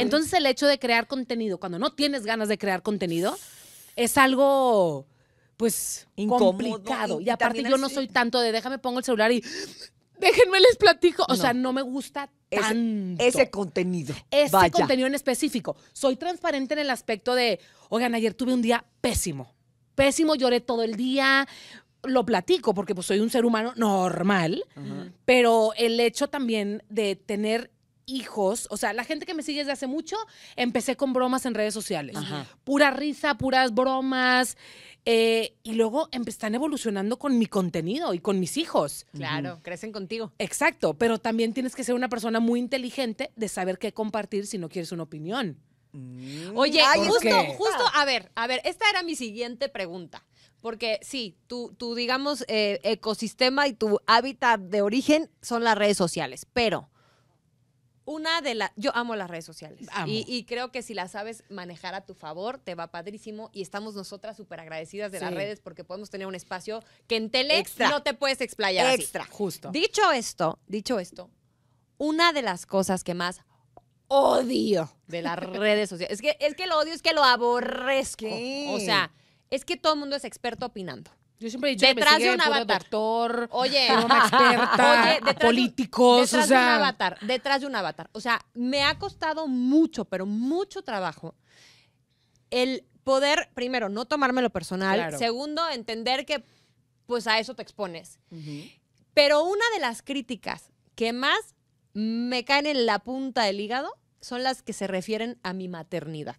Entonces el hecho de crear contenido, cuando no tienes ganas de crear contenido, es algo pues complicado. Y, aparte yo no soy tanto de déjame pongo el celular y déjenme les platico. O sea, no me gusta tanto. Ese, contenido. Ese contenido en específico. Soy transparente en el aspecto de, oigan, ayer tuve un día pésimo. Pésimo, lloré todo el día. Lo platico porque pues soy un ser humano normal, pero el hecho también de tener hijos, o sea, la gente que me sigue desde hace mucho, empecé con bromas en redes sociales. Pura risa, puras bromas. Eh, y luego están evolucionando con mi contenido y con mis hijos. Claro, crecen contigo. Exacto, pero también tienes que ser una persona muy inteligente de saber qué compartir si no quieres una opinión. Mm. Oye, justo, justo, a ver, a ver, esta era mi siguiente pregunta. Porque sí, tu, digamos, eh, ecosistema y tu hábitat de origen son las redes sociales, pero una de las. Yo amo las redes sociales. Y, creo que si las sabes manejar a tu favor, te va padrísimo. Y estamos nosotras súper agradecidas de las redes porque podemos tener un espacio que en tele Extra. no te puedes explayar. Extra, justo. Dicho esto, dicho esto, una de las cosas que más odio de las redes sociales. Es que, es que lo odio, es que lo aborrezco. O sea, es que todo el mundo es experto opinando. Yo siempre he dicho detrás de un avatar. Doctor, oye, una experta, políticos, detrás de un avatar, detrás de un avatar. O sea, me ha costado mucho, pero mucho trabajo el poder, primero, no tomármelo personal. Segundo, entender que pues a eso te expones. Pero una de las críticas que más me caen en la punta del hígado son las que se refieren a mi maternidad.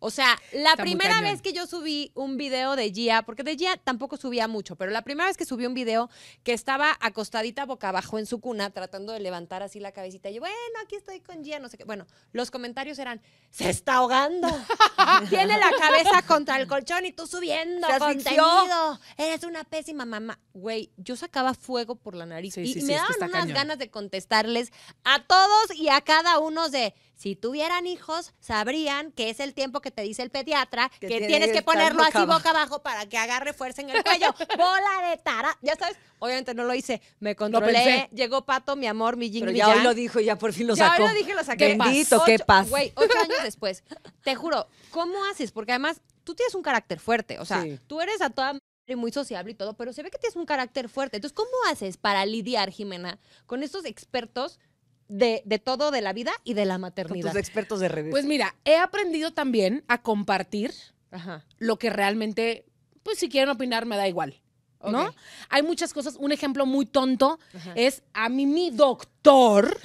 O sea, la primera vez que yo subí un video de Gia, porque de Gia tampoco subía mucho, pero la primera vez que subí un video que estaba acostadita boca abajo en su cuna, tratando de levantar así la cabecita, y yo, bueno, aquí estoy con Gia, no sé qué. Bueno, los comentarios eran, se está ahogando. Tiene la cabeza contra el colchón y tú subiendo se contenido. Eres una pésima mamá. Güey, yo sacaba fuego por la nariz y me daban unas ganas de contestarles a todos y a cada uno de si tuvieran hijos, sabrían que es el tiempo que te dice el pediatra que, tienes que ponerlo así boca abajo. para que agarre fuerza en el cuello. Bola de tara. Ya sabes, obviamente no lo hice. Me controlé. llegó Pato, mi amor, mi Jingle. Pero ya, lo dijo y ya por fin lo sacó. Ya lo dije lo saqué. Bendito, qué paz. Güey, ocho años después. Te juro, ¿cómo haces? Porque además tú tienes un carácter fuerte. O sea, tú eres a toda muy sociable y todo, pero se ve que tienes un carácter fuerte. Entonces, ¿cómo haces para lidiar, Jimena, con estos expertos de, de, todo, de la vida y de la maternidad. Con expertos de revista. Pues mira, he aprendido también a compartir lo que realmente, pues si quieren opinar, me da igual. ¿No? Hay muchas cosas. Un ejemplo muy tonto es a mí mi doctor,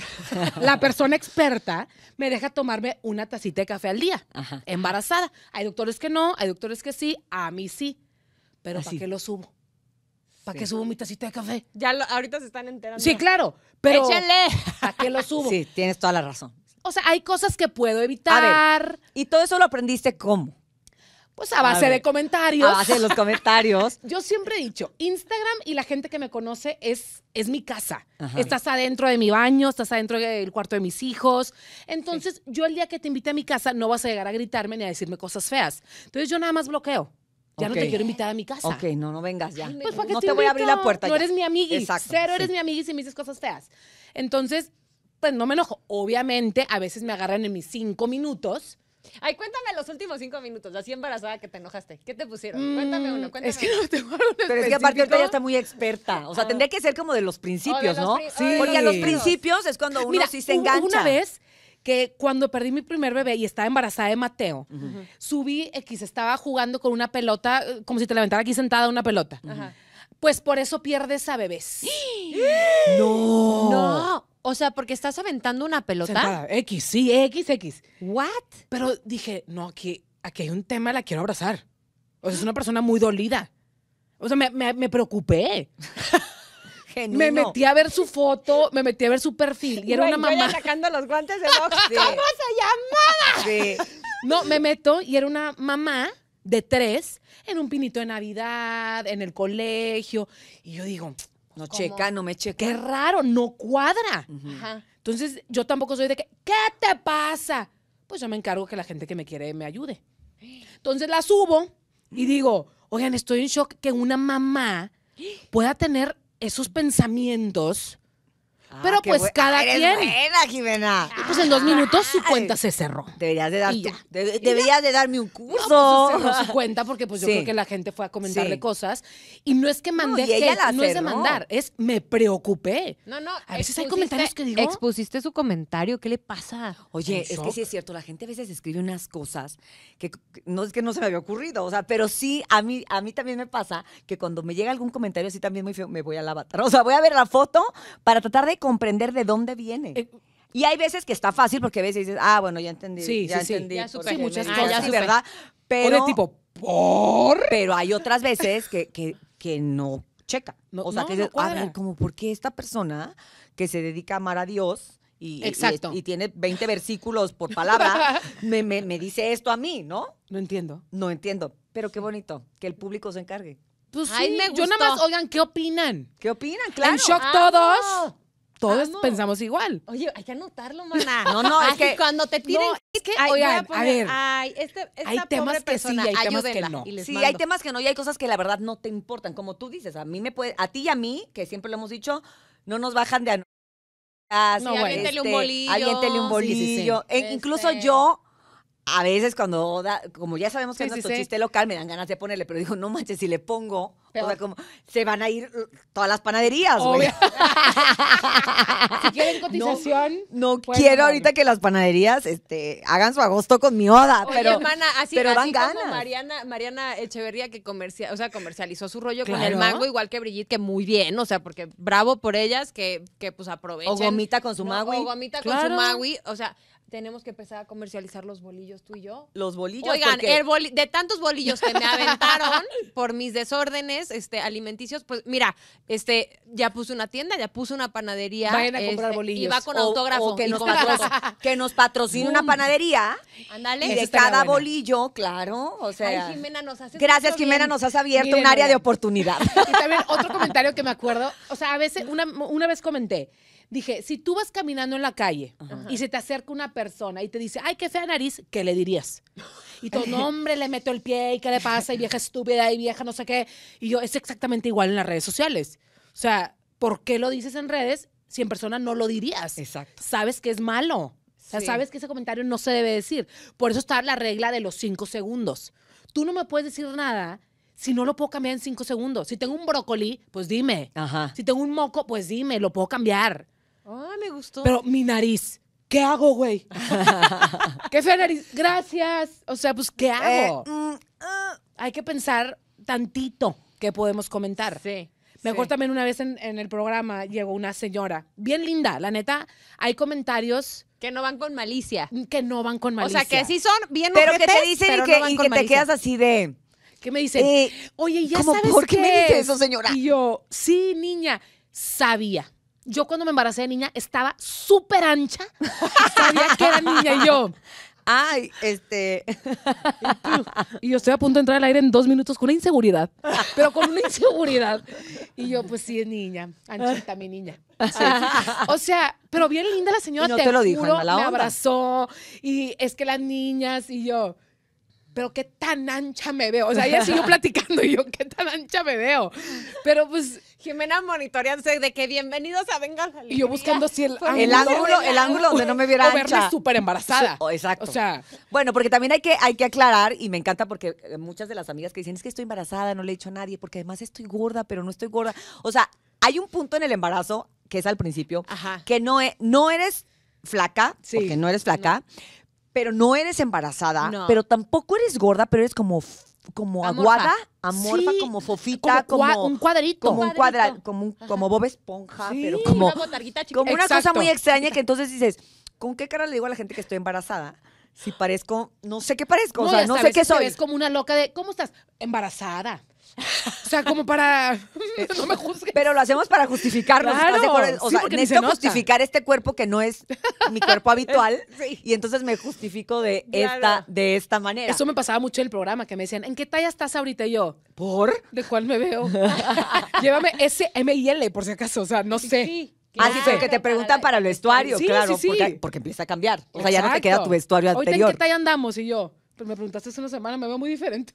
la persona experta, me deja tomarme una tacita de café al día, embarazada. Hay doctores que no, hay doctores que sí, a mí sí. Pero ah, ¿para qué lo subo? ¿Para qué subo mi tacita de café? Ya ahorita se están enterando. Sí, claro, pero échale ¿Para qué lo subo? Sí, tienes toda la razón. O sea, hay cosas que puedo evitar. ¿y todo eso lo aprendiste cómo? Pues a base de comentarios. A base de los comentarios. Yo siempre he dicho, Instagram y la gente que me conoce es, es mi casa. Estás adentro de mi baño, estás adentro del cuarto de mis hijos. Entonces, yo el día que te invite a mi casa no vas a llegar a gritarme ni a decirme cosas feas. Entonces, yo nada más bloqueo. Ya no te quiero invitar a mi casa. Ok, no, no vengas ya. Pues, no te, voy a abrir la puerta. No eres mi amiga Exacto, Cero eres mi amiga y me dices cosas feas. Entonces, pues no me enojo. Obviamente, a veces me agarran en mis cinco minutos. Ay, cuéntame los últimos cinco minutos, así embarazada que te enojaste. ¿Qué te pusieron? Mm, cuéntame uno, cuéntame. Es que no tengo específico. Pero es que aparte ahorita ya está muy experta. O sea, ah. tendría que ser como de los principios, ¿no? sí. Porque a los principios es cuando uno Mira, sí se engancha. Una vez que cuando perdí mi primer bebé y estaba embarazada de Mateo, subí X, estaba jugando con una pelota, eh, como si te levantara aquí sentada una pelota. Pues por eso pierdes a bebés. ¡No! No. O sea, porque estás aventando una pelota. X, sí, X, X. ¿What? Pero dije, no, aquí, hay un tema, la quiero abrazar. O sea, es una persona muy dolida. O sea, me, me, me preocupé. Me metí a ver su foto, me metí a ver su perfil y era una mamá. sacando los guantes ¿Cómo se llamaba? Sí. No, me meto y era una mamá de tres en un pinito de Navidad, en el colegio. Y yo digo, No checa, no me checa. qué raro, no cuadra. Entonces, yo tampoco soy de que, ¿qué te pasa? Pues yo me encargo que la gente que me quiere me ayude. Entonces la subo y digo, oigan, estoy en shock que una mamá pueda tener esos pensamientos Ah, pero pues cada Eres quien. Buena, Jimena. Y pues en dos minutos su cuenta se cerró. Deberías de, darme un curso. No, pues, su cuenta porque pues yo creo que la gente fue a comentarle cosas y no es que mandé no, no es de mandar, es me preocupé. No, no. A veces hay comentarios que digo. Expusiste su comentario, ¿qué le pasa? Oye, es que sí es cierto, la gente a veces escribe unas cosas que no es que no se me había ocurrido, o sea, pero sí a mí a mí también me pasa que cuando me llega algún comentario así también muy feo, me voy a la O sea, voy a ver la foto para tratar de comprender de dónde viene. Eh, y hay veces que está fácil porque a veces dices, ah, bueno, ya entendí. ya entendí. Sí, sí muchas cosas, ¿verdad? Pero, tipo, ¿por? Pero hay otras veces que, no checa. o sea, que como, ¿por qué esta persona que se dedica a amar a Dios y, y, tiene 20 versículos por palabra me, dice esto a mí, ¿no? No entiendo. No entiendo. Pero qué bonito que el público se encargue. Pues yo nada más, oigan, ¿qué opinan? ¿Qué opinan? Claro. En shock todos. Ah, Ah, todos pensamos igual. Oye, hay que anotarlo, maná. No, no, es que cuando te tiren, es que, a, ver, ay, este, esta hay temas que sí, hay temas que no. sí, hay temas que no y hay cosas que la verdad no te importan, como tú dices, a mí me puede, a ti y a mí, que siempre lo hemos dicho, no nos bajan de no, Alguien bueno, este, un bolillo. tele un bolillo. Sí, e incluso este. yo a veces cuando da, como ya sabemos que es nuestro chiste local, me dan ganas de ponerle, pero digo, no manches, si le pongo, o sea, como se van a ir todas las panaderías, güey. si quieren cotización. No, quiero ahorita que las panaderías este, hagan su agosto con mi oda, pero, hermana, así, como Mariana, Mariana Echeverría que o sea, comercializó su rollo con el mango, igual que Brigitte, que muy bien, o sea, porque bravo por ellas que, que pues aprovechen. O gomita con su magui. O gomita con su magui, o sea, tenemos que empezar a comercializar los bolillos tú y yo. Los bolillos. Oigan, el de tantos bolillos que me aventaron por mis desórdenes este, alimenticios, pues mira, este, ya puse una tienda, ya puse una panadería. Vayan a comprar este, bolillos. Y va con autógrafo. que, nos patrocina patrocine una panadería. Y de cada bolillo, claro. O sea. Gracias, Jimena, nos has abierto un área de oportunidad. Y también otro comentario que me acuerdo. O sea, a veces, una, una vez comenté Dije, si tú vas caminando en la calle y se te acerca una persona y te dice, ay, qué fea nariz, ¿qué le dirías? Y tu nombre le meto el pie y qué le pasa, y vieja estúpida, y vieja no sé qué. Y yo, es exactamente igual en las redes sociales. O sea, ¿por qué lo dices en redes si en persona no lo dirías? Exacto. Sabes que es malo. sabes que ese comentario no se debe decir. Por eso está la regla de los cinco segundos. Tú no me puedes decir nada si no lo puedo cambiar en cinco segundos. Si tengo un brócoli, pues dime. Ajá. Si tengo un moco, pues dime, lo puedo cambiar. Ay, me gustó. Pero mi nariz. ¿Qué hago, güey? qué fea nariz. Gracias. O sea, pues, ¿qué eh, hago? Mm, ah. Hay que pensar tantito que podemos comentar. Sí. Me acuerdo también una vez en, el programa llegó una señora, bien linda, la neta, hay comentarios... Que no van con malicia. Mm, que no van con malicia. O sea, que sí son bien Pero que te dicen y que, te quedas así de... ¿Qué me dicen, eh, oye, ya ¿cómo, ¿Por qué, me dice eso, señora? Y yo, sí, niña, sabía yo cuando me embaracé de niña estaba súper ancha. Sabía que era niña y yo. Ay, este. Y yo estoy a punto de entrar al aire en dos minutos con una inseguridad. Pero con una inseguridad. Y yo, pues sí, es niña. Anchita, mi niña. O sea, pero bien linda la señora. Y no te, lo juro, me abrazó. Y es que las niñas y yo pero qué tan ancha me veo. O sea, ella siguió platicando y yo, qué tan ancha me veo. Pero pues. Jimena monitoreándose de que bienvenidos a Venga Y yo buscando si el, el ángulo, el ángulo donde no me viera o súper embarazada. exacto. O sea. Bueno, porque también hay que, hay que aclarar, y me encanta porque eh, muchas de las amigas que dicen es que estoy embarazada, no le he dicho a nadie, porque además estoy gorda, pero no estoy gorda. O sea, hay un punto en el embarazo, que es al principio, que no, e, no eres flaca, que porque no eres flaca, pero no eres embarazada, pero tampoco eres gorda, pero eres como como aguada, amorfa, como fofita, como, un cuadrito. Como un cuadra, como, como Bob Esponja, pero como una, como una cosa muy extraña que entonces dices, ¿con qué cara le digo a la gente que estoy embarazada? Si parezco, no sé qué parezco, o sea, no sé qué soy. Es como una loca de, ¿cómo estás? Embarazada. O sea, como para. no me juzgues. Pero lo hacemos para justificarnos. o sea, necesito justificar este cuerpo que no es mi cuerpo habitual. Y entonces me justifico de esta, de esta manera. Eso me pasaba mucho en el programa, que me decían, ¿en qué talla estás ahorita? yo, ¿por? ¿De cuál me veo? Llévame S, M y L, por si acaso. O sea, no sé. Así ah, que te preguntan para el vestuario, claro, Porque, empieza a cambiar. O sea, ya no te queda tu vestuario anterior. Ahorita, ¿en qué talla andamos? Y yo, pero pues me preguntaste hace una semana, me veo muy diferente.